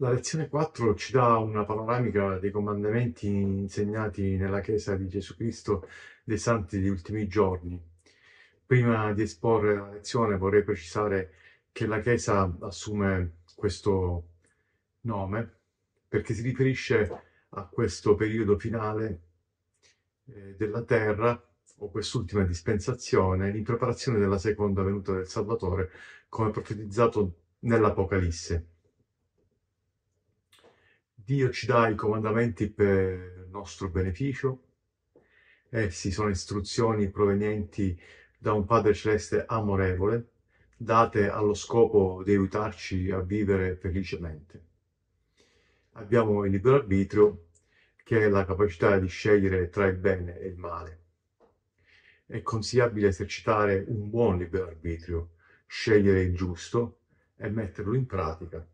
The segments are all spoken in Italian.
La lezione 4 ci dà una panoramica dei comandamenti insegnati nella Chiesa di Gesù Cristo dei Santi degli ultimi giorni. Prima di esporre la lezione vorrei precisare che la Chiesa assume questo nome perché si riferisce a questo periodo finale eh, della terra o quest'ultima dispensazione in preparazione della seconda venuta del Salvatore come profetizzato nell'Apocalisse. Dio ci dà i comandamenti per il nostro beneficio, essi sono istruzioni provenienti da un Padre Celeste amorevole, date allo scopo di aiutarci a vivere felicemente. Abbiamo il libero arbitrio, che è la capacità di scegliere tra il bene e il male. È consigliabile esercitare un buon libero arbitrio, scegliere il giusto e metterlo in pratica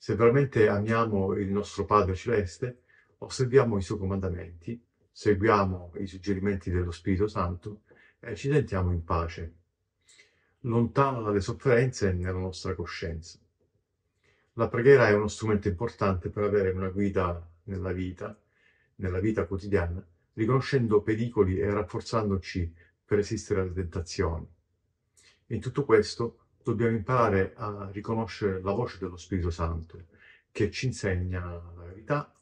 se veramente amiamo il nostro Padre Celeste, osserviamo i suoi comandamenti, seguiamo i suggerimenti dello Spirito Santo e ci sentiamo in pace, lontano dalle sofferenze nella nostra coscienza. La preghiera è uno strumento importante per avere una guida nella vita, nella vita quotidiana, riconoscendo pericoli e rafforzandoci per resistere alle tentazioni. In tutto questo dobbiamo imparare a riconoscere la voce dello Spirito Santo che ci insegna la verità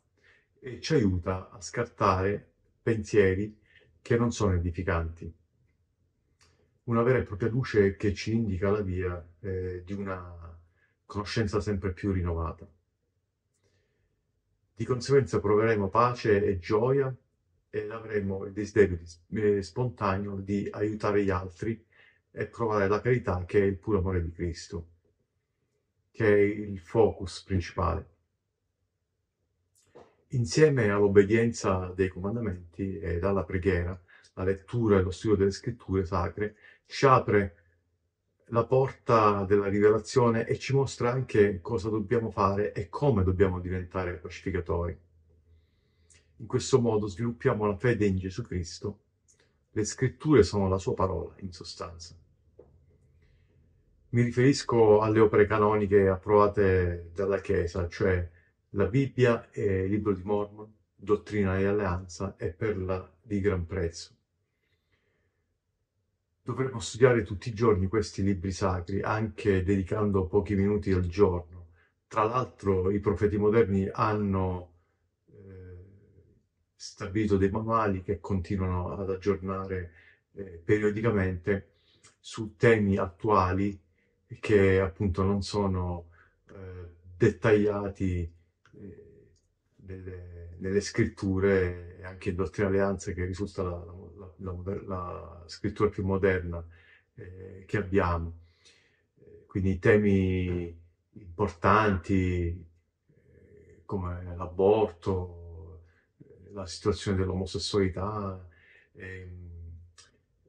e ci aiuta a scartare pensieri che non sono edificanti. Una vera e propria luce che ci indica la via eh, di una conoscenza sempre più rinnovata. Di conseguenza proveremo pace e gioia e avremo il desiderio di, eh, spontaneo di aiutare gli altri e trovare la carità che è il puro amore di Cristo, che è il focus principale. Insieme all'obbedienza dei comandamenti e alla preghiera, la lettura e lo studio delle scritture sacre ci apre la porta della rivelazione e ci mostra anche cosa dobbiamo fare e come dobbiamo diventare pacificatori. In questo modo sviluppiamo la fede in Gesù Cristo. Le scritture sono la sua parola, in sostanza. Mi riferisco alle opere canoniche approvate dalla Chiesa, cioè la Bibbia e il Libro di Mormon, Dottrina e Alleanza e Perla di Gran Prezzo. Dovremmo studiare tutti i giorni questi libri sacri, anche dedicando pochi minuti al giorno. Tra l'altro i profeti moderni hanno eh, stabilito dei manuali che continuano ad aggiornare eh, periodicamente su temi attuali che appunto non sono eh, dettagliati eh, nelle, nelle, scritture e anche in Dottrina Alleanza che risulta la, la, la, la scrittura più moderna eh, che abbiamo. Eh, quindi temi importanti eh, come l'aborto, eh, la situazione dell'omosessualità, ehm,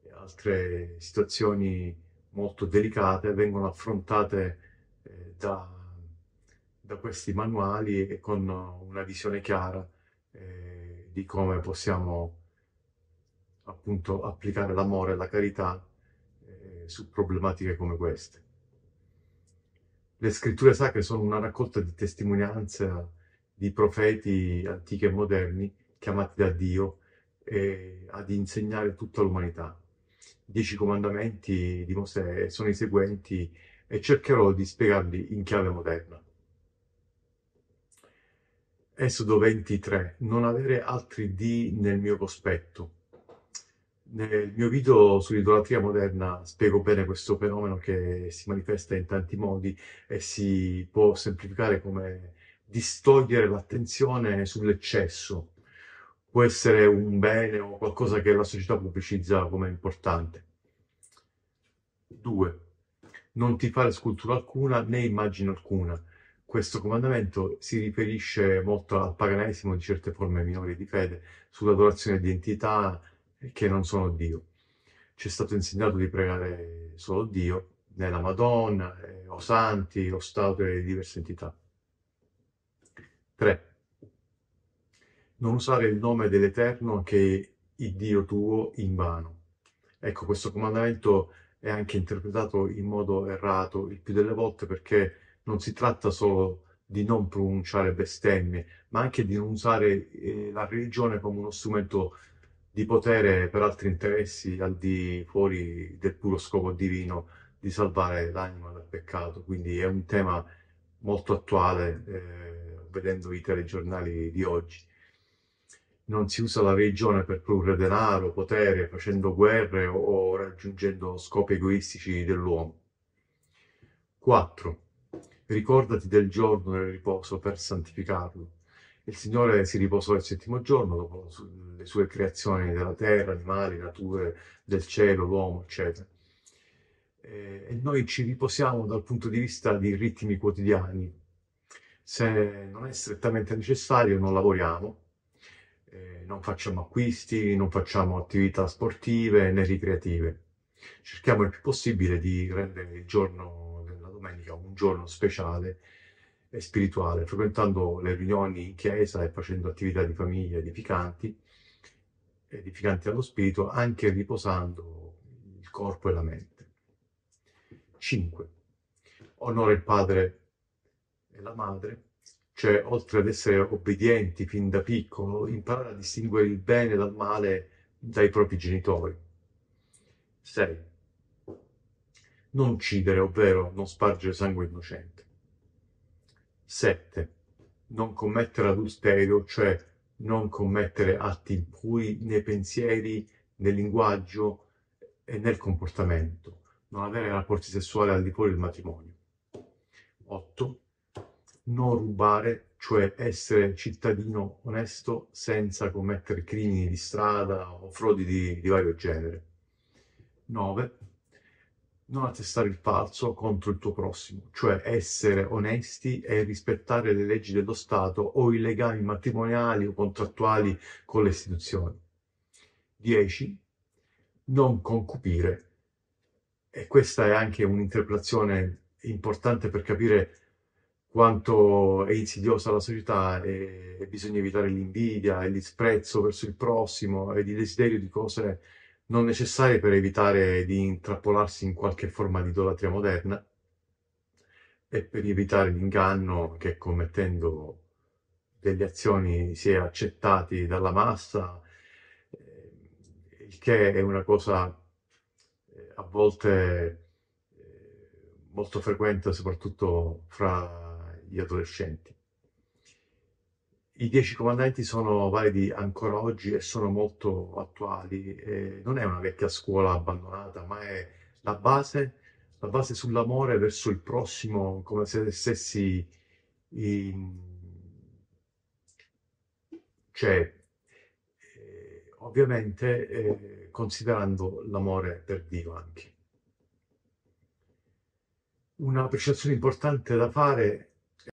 e altre situazioni molto delicate vengono affrontate eh, da, da, questi manuali e con una visione chiara eh, di come possiamo appunto applicare l'amore e la carità eh, su problematiche come queste. Le scritture sacre sono una raccolta di testimonianze di profeti antichi e moderni chiamati da Dio eh, ad insegnare tutta l'umanità dieci comandamenti di Mosè sono i seguenti e cercherò di spiegarli in chiave moderna. Esodo 23. Non avere altri D nel mio cospetto. Nel mio video sull'idolatria moderna spiego bene questo fenomeno che si manifesta in tanti modi e si può semplificare come distogliere l'attenzione sull'eccesso può essere un bene o qualcosa che la società pubblicizza come importante. 2. Non ti fare scultura alcuna né immagine alcuna. Questo comandamento si riferisce molto al paganesimo di certe forme minori di fede, sull'adorazione di entità che non sono Dio. Ci è stato insegnato di pregare solo Dio, nella Madonna, eh, o santi, o statue di diverse entità. 3 non usare il nome dell'Eterno che è il Dio tuo in vano. Ecco, questo comandamento è anche interpretato in modo errato il più delle volte perché non si tratta solo di non pronunciare bestemmie, ma anche di non usare eh, la religione come uno strumento di potere per altri interessi al di fuori del puro scopo divino di salvare l'anima dal peccato. Quindi è un tema molto attuale eh, vedendo i telegiornali di oggi non si usa la religione per produrre denaro, potere, facendo guerre o raggiungendo scopi egoistici dell'uomo. 4. Ricordati del giorno del riposo per santificarlo. Il Signore si riposò il settimo giorno dopo le sue creazioni della terra, animali, nature, del cielo, l'uomo, eccetera. Eh, e noi ci riposiamo dal punto di vista di ritmi quotidiani. Se non è strettamente necessario, non lavoriamo, eh, non facciamo acquisti, non facciamo attività sportive né ricreative. Cerchiamo il più possibile di rendere il giorno della domenica un giorno speciale e spirituale, frequentando le riunioni in chiesa e facendo attività di famiglia edificanti, edificanti allo spirito, anche riposando il corpo e la mente. 5. Onora il padre e la madre cioè oltre ad essere obbedienti fin da piccolo, imparare a distinguere il bene dal male dai propri genitori. 6. Non uccidere, ovvero non spargere sangue innocente. 7. Non commettere adulterio, cioè non commettere atti impuri nei pensieri, nel linguaggio e nel comportamento. Non avere rapporti sessuali al di fuori del matrimonio. 8 non rubare, cioè essere cittadino onesto senza commettere crimini di strada o frodi di, di vario genere. 9. Non attestare il falso contro il tuo prossimo, cioè essere onesti e rispettare le leggi dello Stato o i legami matrimoniali o contrattuali con le istituzioni. 10. Non concupire. E questa è anche un'interpretazione importante per capire quanto è insidiosa la società e, bisogna evitare l'invidia e il disprezzo verso il prossimo e il desiderio di cose non necessarie per evitare di intrappolarsi in qualche forma di idolatria moderna e per evitare l'inganno che commettendo delle azioni si è accettati dalla massa, ehm, il che è una cosa eh, a volte eh, molto frequente soprattutto fra gli adolescenti. I Dieci Comandanti sono validi ancora oggi e sono molto attuali. Eh, non è una vecchia scuola abbandonata, ma è la base, la base sull'amore verso il prossimo, come se stessi... In... Cioè, eh, ovviamente eh, considerando l'amore per Dio anche. Una precisazione importante da fare